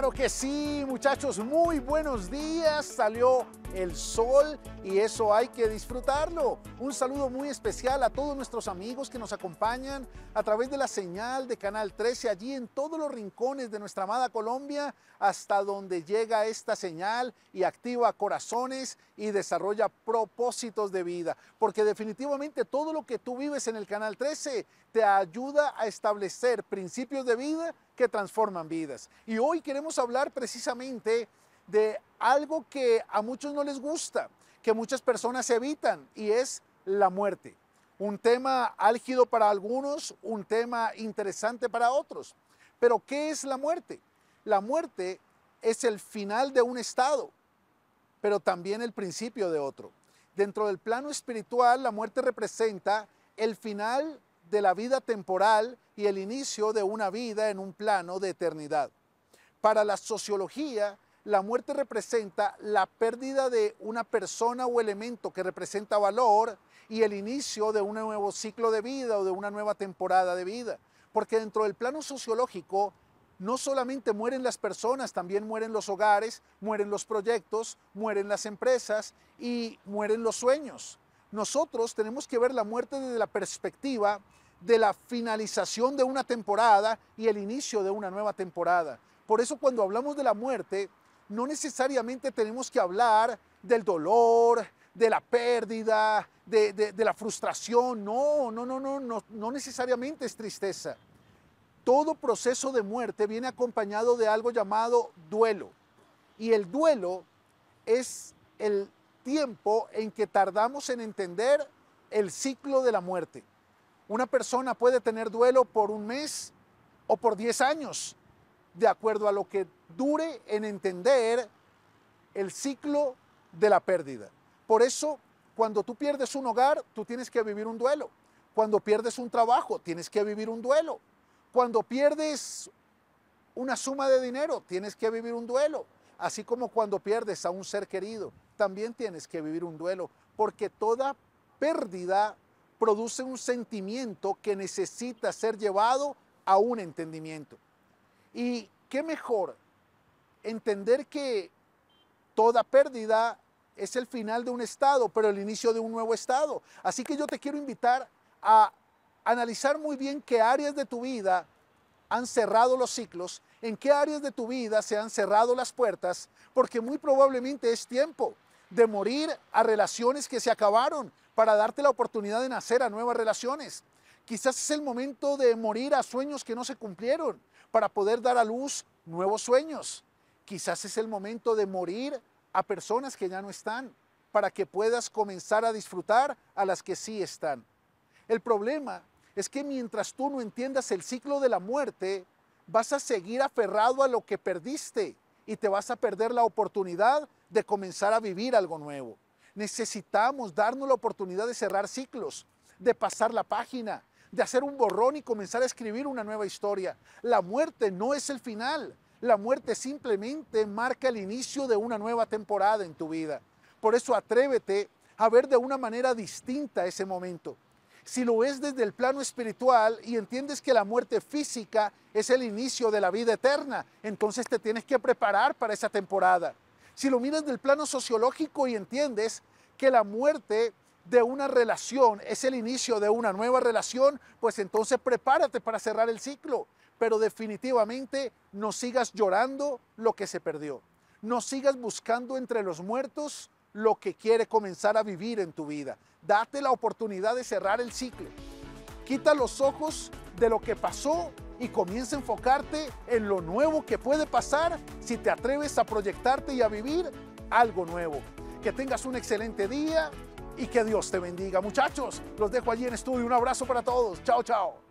Claro que sí, muchachos, muy buenos días. Salió el sol y eso hay que disfrutarlo. Un saludo muy especial a todos nuestros amigos que nos acompañan a través de la señal de Canal 13, allí en todos los rincones de nuestra amada Colombia, hasta donde llega esta señal y activa corazones y desarrolla propósitos de vida. Porque definitivamente todo lo que tú vives en el Canal 13 te ayuda a establecer principios de vida que transforman vidas. Y hoy queremos hablar precisamente de algo que a muchos no les gusta, que muchas personas evitan, y es la muerte. Un tema álgido para algunos, un tema interesante para otros. Pero ¿qué es la muerte? La muerte es el final de un estado, pero también el principio de otro. Dentro del plano espiritual, la muerte representa el final de la vida temporal y el inicio de una vida en un plano de eternidad. Para la sociología, la muerte representa la pérdida de una persona o elemento que representa valor y el inicio de un nuevo ciclo de vida o de una nueva temporada de vida. Porque dentro del plano sociológico, no solamente mueren las personas, también mueren los hogares, mueren los proyectos, mueren las empresas y mueren los sueños. Nosotros tenemos que ver la muerte desde la perspectiva de la finalización de una temporada y el inicio de una nueva temporada. Por eso cuando hablamos de la muerte, no necesariamente tenemos que hablar del dolor, de la pérdida, de, la frustración. No, no, no, no, no, no necesariamente es tristeza. Todo proceso de muerte viene acompañado de algo llamado duelo. Y el duelo es el tiempo en que tardamos en entender el ciclo de la muerte. Una persona puede tener duelo por un mes o por 10 años de acuerdo a lo que dure en entender el ciclo de la pérdida. Por eso, cuando tú pierdes un hogar, tú tienes que vivir un duelo. Cuando pierdes un trabajo, tienes que vivir un duelo. Cuando pierdes una suma de dinero, tienes que vivir un duelo. Así como cuando pierdes a un ser querido, también tienes que vivir un duelo, porque toda pérdida produce un sentimiento que necesita ser llevado a un entendimiento. Y qué mejor entender que toda pérdida es el final de un estado, pero el inicio de un nuevo estado. Así que yo te quiero invitar a analizar muy bien qué áreas de tu vida han cerrado los ciclos, en qué áreas de tu vida se han cerrado las puertas, porque muy probablemente es tiempo de morir a relaciones que se acabaron para darte la oportunidad de nacer a nuevas relaciones. Quizás es el momento de morir a sueños que no se cumplieron para poder dar a luz nuevos sueños. Quizás es el momento de morir a personas que ya no están, para que puedas comenzar a disfrutar a las que sí están. El problema es que mientras tú no entiendas el ciclo de la muerte, vas a seguir aferrado a lo que perdiste y te vas a perder la oportunidad de comenzar a vivir algo nuevo. Necesitamos darnos la oportunidad de cerrar ciclos, de pasar la página, de hacer un borrón y comenzar a escribir una nueva historia. La muerte no es el final. La muerte simplemente marca el inicio de una nueva temporada en tu vida. Por eso atrévete a ver de una manera distinta ese momento. Si lo ves desde el plano espiritual y entiendes que la muerte física es el inicio de la vida eterna, entonces te tienes que preparar para esa temporada. Si lo miras del plano sociológico y entiendes que la muerte de una relación, es el inicio de una nueva relación, pues entonces prepárate para cerrar el ciclo, pero definitivamente no sigas llorando lo que se perdió, no sigas buscando entre los muertos lo que quiere comenzar a vivir en tu vida, date la oportunidad de cerrar el ciclo, quita los ojos de lo que pasó y comienza a enfocarte en lo nuevo que puede pasar si te atreves a proyectarte y a vivir algo nuevo. Que tengas un excelente día, y que Dios te bendiga. Muchachos, los dejo allí en estudio. Un abrazo para todos. Chao, chao.